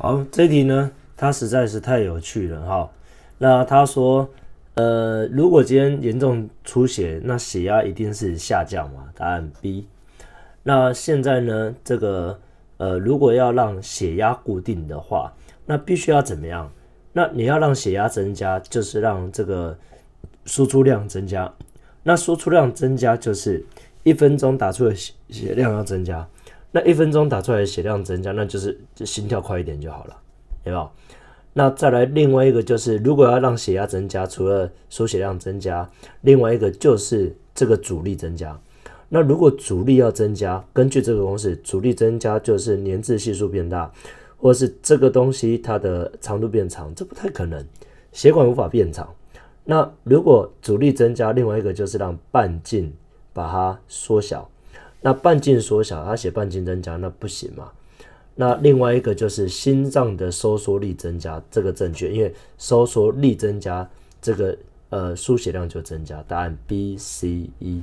好，这题呢，它实在是太有趣了哈。那他说，呃，如果今天严重出血，那血压一定是下降嘛？答案 B。那现在呢，这个呃，如果要让血压固定的话，那必须要怎么样？那你要让血压增加，就是让这个输出量增加。那输出量增加，就是一分钟打出的血血量要增加。那一分钟打出来的血量增加，那就是心跳快一点就好了，对吧？那再来另外一个就是，如果要让血压增加，除了输血量增加，另外一个就是这个阻力增加。那如果阻力要增加，根据这个公式，阻力增加就是粘滞系数变大，或是这个东西它的长度变长，这不太可能，血管无法变长。那如果阻力增加，另外一个就是让半径把它缩小。那半径缩小，他写半径增加，那不行嘛。那另外一个就是心脏的收缩力增加，这个正确，因为收缩力增加，这个呃输血量就增加。答案 B、C、E。